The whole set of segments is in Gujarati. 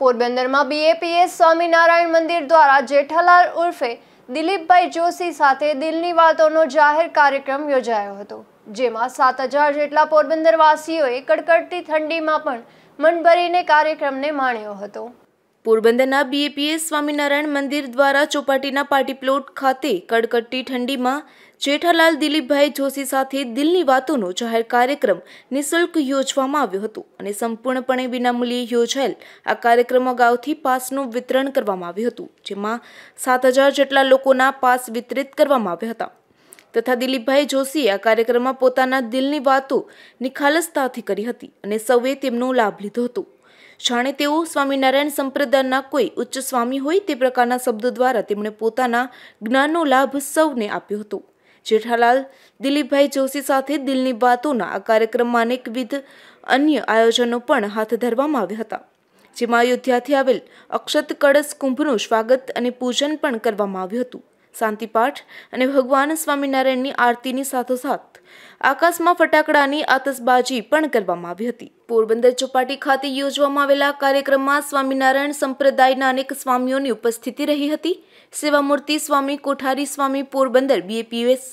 પોરબંદરમાં બીએપીએસ સ્વામિનારાયણ મંદિર દ્વારા જેઠાલાલ ઉર્ફે દિલીપભાઈ જોશી સાથે દિલની વાતોનો જાહેર કાર્યક્રમ યોજાયો હતો જેમાં સાત હજાર જેટલા પોરબંદરવાસીઓએ કડકડતી ઠંડીમાં પણ મન ભરીને કાર્યક્રમને માણ્યો હતો પોરબંદરના બીએપીએસ સ્વામિનારાયણ મંદિર દ્વારા ચોપાટીના પાર્ટી પ્લોટ ખાતે કડકડતી ઠંડીમાં જેઠાલાલ દિલીપભાઈ જોશી સાથે દિલની વાતોનો જાહેર કાર્યક્રમ નિઃશુલ્ક યોજવામાં આવ્યો હતો અને સંપૂર્ણપણે વિનામૂલ્યે યોજાયેલ આ કાર્યક્રમ અગાઉથી પાસનું વિતરણ કરવામાં આવ્યું હતું જેમાં સાત હજાર જેટલા લોકોના પાસ વિતરિત કરવામાં આવ્યા હતા તથા દિલીપભાઈ જોશીએ આ કાર્યક્રમમાં પોતાના દિલની વાતો નિખાલસતાથી કરી હતી અને સૌએ તેમનો લાભ લીધો હતો જાણે તેઓ સ્વામિનારાયણ સંપ્રદાયના કોઈ ઉચ્ચ સ્વામી હોય તે પ્રકારના શબ્દો દ્વારા તેમણે પોતાના જ્ઞાનનો લાભ સૌને આપ્યો હતો જેઠાલાલ દિલીપભાઈ જોશી સાથે દિલની વાતોના આ કાર્યક્રમમાં અનેકવિધ અન્ય આયોજનો પણ હાથ ધરવામાં આવ્યા હતા જેમાં અયોધ્યાથી આવેલ અક્ષત કળશ કુંભનું સ્વાગત અને પૂજન પણ કરવામાં આવ્યું હતું શાંતિપાઠ અને ભગવાન સ્વામિનારાયણની આરતીની સાથોસાથ આકાશમાં ફટાકડાની આતશબાજી પણ કરવામાં આવી હતી પોરબંદર ચોપાટી ખાતે યોજવામાં આવેલા કાર્યક્રમમાં સ્વામિનારાયણ સંપ્રદાયના અનેક સ્વામીઓની ઉપસ્થિતિ રહી હતી સેવામૂર્તિ સ્વામી કોઠારી સ્વામી પોરબંદર બીએપીએસ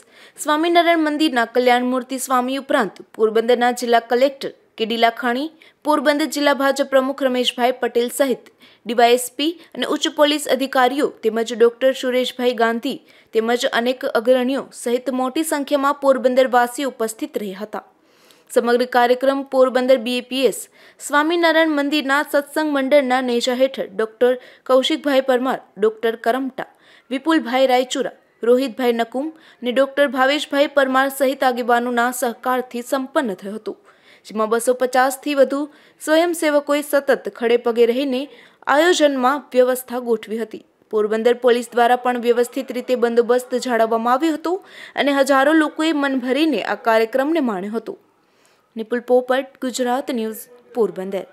સ્વામિનારાયણ મંદિરના કલ્યાણમૂર્તિ સ્વામી ઉપરાંત પોરબંદરના જિલ્લા કલેક્ટર કેડીલા ખાણી પોરબંદર જિલ્લા ભાજપ પ્રમુખ રમેશભાઈ પટેલ સહિત ડીવાયએસપી અને ઉચ્ચ પોલીસ અધિકારીઓ તેમજ ડોક્ટર સુરેશભાઈ ગાંધી તેમજ અનેક અગ્રણીઓ સહિત મોટી સંખ્યામાં પોરબંદરવાસીઓ ઉપસ્થિત રહ્યા હતા સમગ્ર કાર્યક્રમ પોરબંદર બીએપીએસ સ્વામિનારાયણ મંદિરના સત્સંગ મંડળના નેજા હેઠળ ડોક્ટર કૌશિકભાઈ પરમાર ડોક્ટર કરમટા વિપુલભાઈ રાયચુરા રોહિતભાઈ નકુમ અને ડોક્ટર ભાવેશભાઈ પરમાર સહિત આગેવાનોના સહકારથી સંપન્ન થયું હતું જેમાં બસો પચાસથી વધુ સ્વયંસેવકોએ સતત ખડે પગે રહીને આયોજનમાં વ્યવસ્થા ગોઠવી હતી પોરબંદર પોલીસ દ્વારા પણ વ્યવસ્થિત રીતે બંદોબસ્ત જાળવવામાં આવ્યો હતો અને હજારો લોકોએ મન ભરીને આ કાર્યક્રમને માણ્યો હતો નિપુલ પોપટ ગુજરાત ન્યૂઝ પોરબંદર